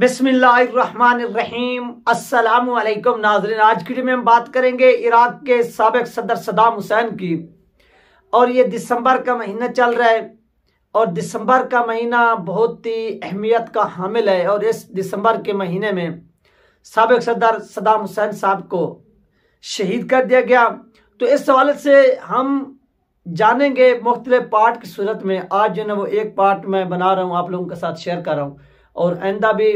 बिस्मिल्लाहिर्रहमानिर्रहीम अस्सलाम नाजरीन आज की वीडियो में हम बात करेंगे इराक के सबक सदर सदाम हुसैन की और ये दिसंबर का महीना चल रहा है और दिसंबर का महीना बहुत ही अहमियत का हामिल है और इस दिसंबर के महीने में सबक सदर सदाम हुसैन साहब को शहीद कर दिया गया तो इस सवाल से हम जानेंगे मुख्तलिफ पार्ट की सूरत में आज जो है वो एक पार्ट मैं बना रहा हूँ आप लोगों के साथ शेयर कर रहा हूँ और आइंदा भी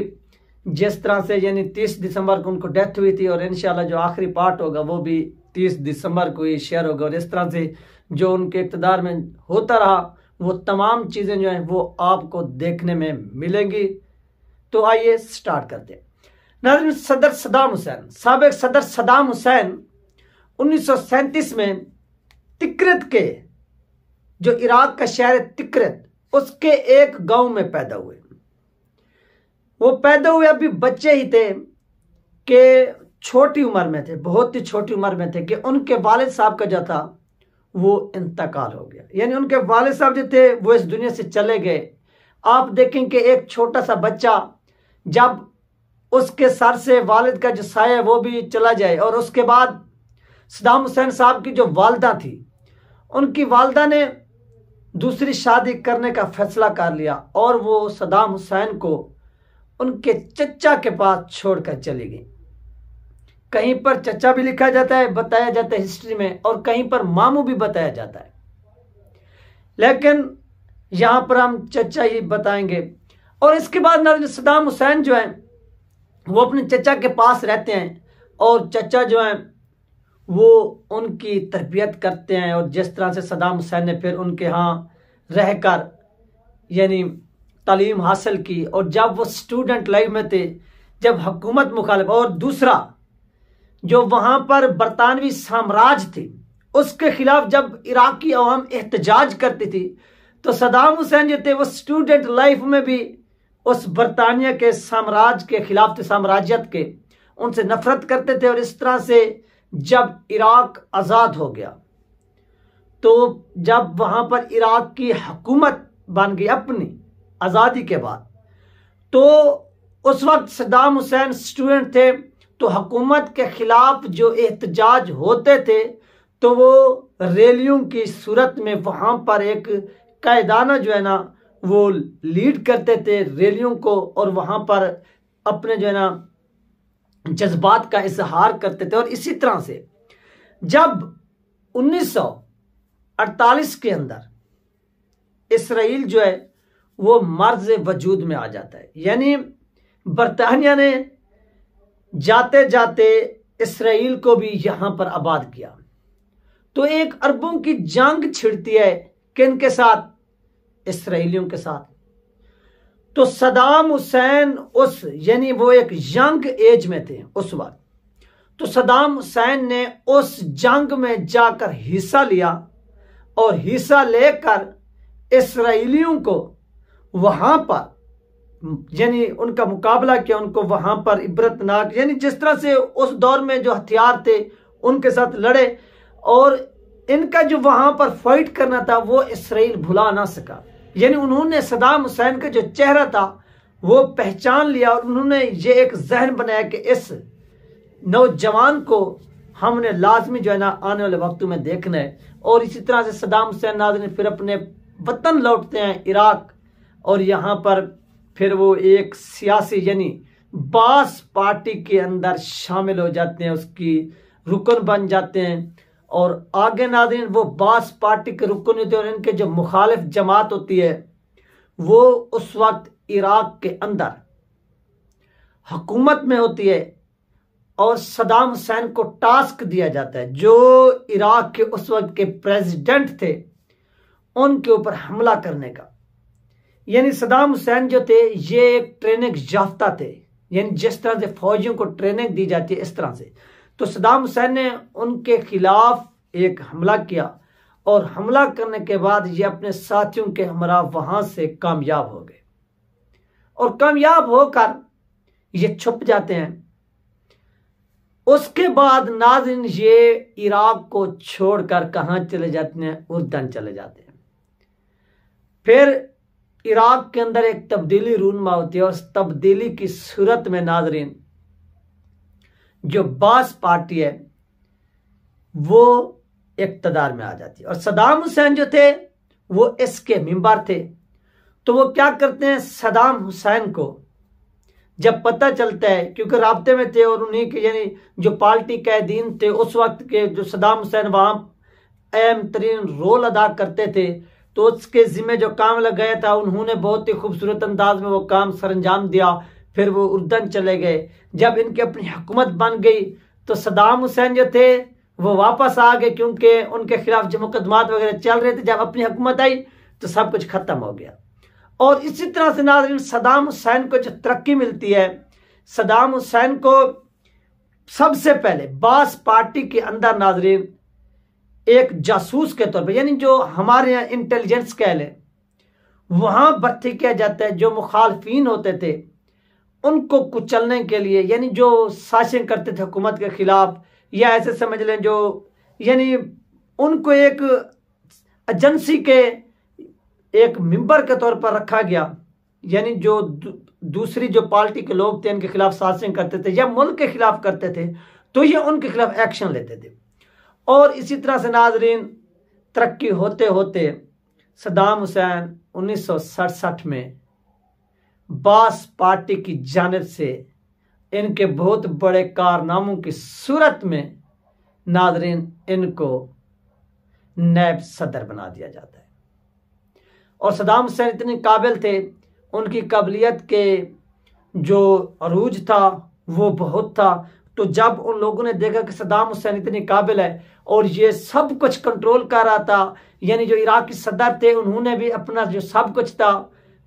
जिस तरह से यानी तीस दिसंबर को उनको डेथ हुई थी और इन जो आखिरी पार्ट होगा वो भी तीस दिसंबर को ही शेयर होगा और इस तरह से जो उनके इकतदार में होता रहा वो तमाम चीज़ें जो हैं वो आपको देखने में मिलेंगी तो आइए स्टार्ट करते हैं नाजन सदर सदाम हुसैन सबक सदर सदाम हुसैन उन्नीस में तिक्रत के जो इराक का शहर है तिक्रत उसके एक गांव में पैदा हुए वो पैदा हुए अभी बच्चे ही थे कि छोटी उम्र में थे बहुत ही छोटी उम्र में थे कि उनके वालिद साहब का जो था वो इंतकाल हो गया यानी उनके वालद साहब जो थे वो इस दुनिया से चले गए आप देखें कि एक छोटा सा बच्चा जब उसके सर से वालिद का जो साया वो भी चला जाए और उसके बाद सदाम हुसैन साहब की जो वालदा थी उनकी वालदा ने दूसरी शादी करने का फैसला कर लिया और वो सदाम हुसैन को उनके चचा के पास छोड़कर चली गई कहीं पर चचा भी लिखा जाता है बताया जाता है हिस्ट्री में और कहीं पर मामू भी बताया जाता है लेकिन यहां पर हम चचा ही बताएंगे और इसके बाद नाराज सदाम हुसैन जो हैं वो अपने चचा के पास रहते हैं और चचा जो है वो उनकी तरबियत करते हैं और जिस तरह से सदाम हुसैन ने फिर उनके यहाँ रहकर यानी तालीम हासिल की और जब वो स्टूडेंट लाइफ में थे जब हुकूमत मुखालिफ और दूसरा जो वहाँ पर बरतानवी साम्राज्य थे उसके खिलाफ जब इराकी अवाम एहतजाज करती थी तो सदाम हुसैन जो थे वो स्टूडेंट लाइफ में भी उस बरतानिया के साम्राज्य के खिलाफ थे साम्राज्यत के उनसे नफरत करते थे और इस तरह से जब इराक आज़ाद हो गया तो जब वहाँ पर इराक की हकूमत बन गई अपनी आज़ादी के बाद तो उस वक्त सदाम हुसैन स्टूडेंट थे तो हकूमत के ख़िलाफ़ जो एहतजाज होते थे तो वो रैलियों की सूरत में वहाँ पर एक कायदाना जो है ना वो लीड करते थे रैलियों को और वहाँ पर अपने जो है ना जज्बात का इजहार करते थे और इसी तरह से जब 1948 के अंदर इसराइल जो है वो मर्ज वजूद में आ जाता है यानी बरतानिया ने जाते जाते इसराइल को भी यहाँ पर आबाद किया तो एक अरबों की जंग छिड़ती है किन के साथ इसराइलियों के साथ तो सदाम हुसैन उस यानी वो एक यंग एज में थे उस वक्त तो सदाम हुसैन ने उस जंग में जाकर हिस्सा लिया और हिस्सा लेकर इसराइलियों को वहां पर यानी उनका मुकाबला किया उनको वहां पर इबरतनाक यानी जिस तरह से उस दौर में जो हथियार थे उनके साथ लड़े और इनका जो वहां पर फाइट करना था वो इसराइल भुला ना सका यानी उन्होंने सदाम हुसैन का जो चेहरा था वो पहचान लिया और उन्होंने ये एक जहन बनाया कि इस नौजवान को हमने लाजमी जो है ना आने वाले वक्तों में देखना है और इसी तरह से सदाम हुसैन नाजन फिर अपने वतन लौटते हैं इराक और यहाँ पर फिर वो एक सियासी यानी बास पार्टी के अंदर शामिल हो जाते हैं उसकी रुकन बन जाते हैं और आगे नादिन वो बास पार्टी के रुकन होते हैं और इनके जो मुखालिफ जमात होती है वो उस वक्त इराक के अंदर हकूमत में होती है और सदाम हुसैन को टास्क दिया जाता है जो इराक के उस वक्त के प्रेसिडेंट थे उनके ऊपर हमला करने का यानी सदाम हुसैन जो थे ये एक ट्रेनिंग याफ्ता थे यानी जिस तरह से फौजियों को ट्रेनिंग दी जाती है इस तरह से तो सदाम हुसैन ने उनके खिलाफ एक हमला किया और हमला करने के बाद ये अपने साथियों के हमरा वहां से कामयाब हो गए और कामयाब होकर ये छुप जाते हैं उसके बाद नाजिन ये इराक को छोड़कर कहां चले जाते हैं उर्दन चले जाते हैं फिर इराक के अंदर एक तब्दीली रूनमा होती है और उस तब्दीली की सूरत में नाजरीन जो बास पार्टी है वो इकतदार में आ जाती है और सदाम हुसैन जो थे वो इसके मेम्बर थे तो वो क्या करते हैं सदाम हुसैन को जब पता चलता है क्योंकि रबते में थे और उन्हीं के यानी जो पार्टी कैदीन थे उस वक्त के जो सदाम हुसैन वहां अहम तरीन रोल अदा करते थे तो उसके जिम्मे जो काम लग गया था उन्होंने बहुत ही खूबसूरत अंदाज में वो काम सरंजाम दिया फिर वो उर्दन चले गए जब इनकी अपनी हुकूमत बन गई तो सदाम हुसैन जो थे वो वापस आ गए क्योंकि उनके खिलाफ जो मुकदमात वगैरह चल रहे थे जब अपनी हुकूमत आई तो सब कुछ खत्म हो गया और इसी तरह से नाजरीन सदाम हुसैन को जो तरक्की मिलती है सदाम हुसैन को सबसे पहले बास पार्टी के अंदर नाजरीन एक जासूस के तौर पर यानी जो हमारे यहाँ इंटेलिजेंस कह लें वहाँ भर्ती किया जाता है जो मुखालफिन होते थे उनको कुचलने के लिए यानी जो शासन करते थे हुकूमत के खिलाफ या ऐसे समझ लें जो यानी उनको एक एजेंसी के एक मेंबर के तौर पर रखा गया यानी जो दूसरी जो पार्टी के लोग थे उनके खिलाफ शासन करते थे या मुल्क के खिलाफ करते थे तो ये उनके खिलाफ एक्शन लेते थे और इसी तरह से नाजरीन तरक्की होते होते सदाम हुसैन उन्नीस में बास पार्टी की जानब से इनके बहुत बड़े कारनामों की सूरत में नाजरीन इनको नैब सदर बना दिया जाता है और सदाम हुसैन इतने काबिल थे उनकी कबलीत के जो अरूज था वो बहुत था तो जब उन लोगों ने देखा कि सदाम हुसैन इतने काबिल है और ये सब कुछ कंट्रोल कर रहा था यानी जो इराक की सदर थे उन्होंने भी अपना जो सब कुछ था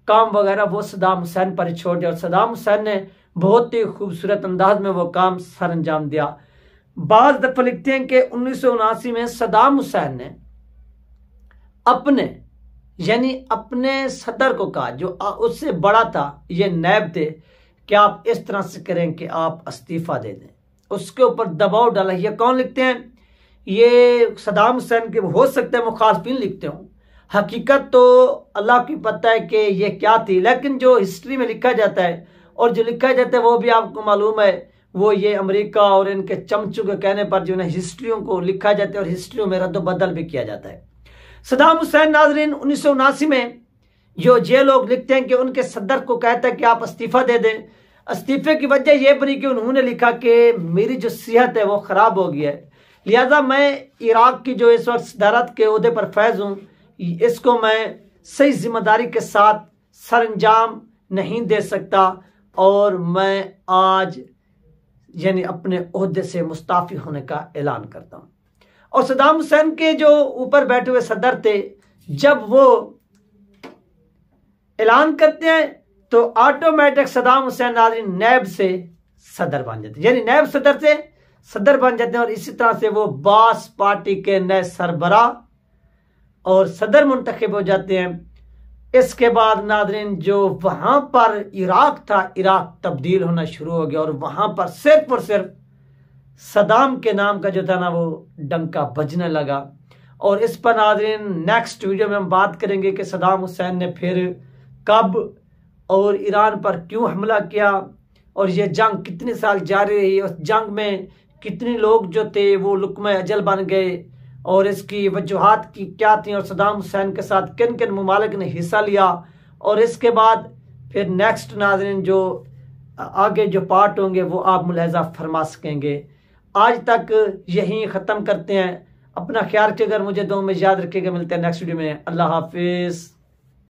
काम वगैरह वो सदाम हुसैन पर छोड़ दिया और सदाम हुसैन ने बहुत ही खूबसूरत अंदाज में वो काम सर अंजाम दिया बाज दफा लिखते हैं कि उन्नीस में सदाम हुसैन ने अपने यानी अपने सदर को कहा जो उससे बड़ा था ये नैब थे कि आप इस तरह से करें कि आप इस्तीफा दे दें उसके ऊपर दबाव डाला ये कौन लिखते हैं ये सदाम हुसैन के हो सकते हैं मुखालफिन लिखते हों हकीकत तो अल्लाह की पता है कि ये क्या थी लेकिन जो हिस्ट्री में लिखा जाता है और जो लिखा जाता है वो भी आपको मालूम है वो ये अमेरिका और इनके चमचू के कहने पर जो है हिस्ट्रियों को लिखा जाता है और हिस्ट्रियों में रद्दबदल भी किया जाता है सदाम हुसैन नाजरीन उन्नीस में जो ये लोग लिखते हैं कि उनके सदर को कहता है कि आप इस्तीफा दे दें इस्तीफे की वजह यह बनी कि उन्होंने लिखा कि मेरी जो सेहत है वो ख़राब हो गई है लिहाजा मैं इराक़ की जो इस वक्त सदारत के अहदे पर फैज़ हूँ इसको मैं सही जिम्मेदारी के साथ सर अंजाम नहीं दे सकता और मैं आज यानी अपने अहदे से मुस्ताफ़ी होने का ऐलान करता हूँ और सदाम हुसैन के जो ऊपर बैठे हुए सदर थे जब वो ऐलान करते हैं तो ऑटोमेटिक सदाम हुसैन नाजरी नैब से सदर बन जाते यानी नैब सदर से सदर बन जाते हैं और इसी तरह से वो बास पार्टी के नए सरबरा और सदर मुंतखब हो जाते हैं इसके बाद नादरीन जो वहां पर इराक था इराक तब्दील होना शुरू हो गया और वहां पर सिर्फ और सिर्फ सदाम के नाम का जो था ना वो डंका बजने लगा और इस पर नादरीन नेक्स्ट वीडियो में हम बात करेंगे कि सदाम हुसैन ने फिर कब और ईरान पर क्यों हमला किया और ये जंग कितने साल जारी रही उस जंग में कितने लोग जो थे वो लुकम अजल बन गए और इसकी वजूहत की क्या थी और सदाम हुसैन के साथ किन किन ममालिक ने हिस्सा लिया और इसके बाद फिर नेक्स्ट नाजरन जो आगे जो पार्ट होंगे वो आप मुलहजा फरमा सकेंगे आज तक यहीं ख़त्म करते हैं अपना ख्याल रखिएगा मुझे दो में याद रखिएगा मिलते हैं नेक्स्ट वीडियो में अल्लाह हाफिज़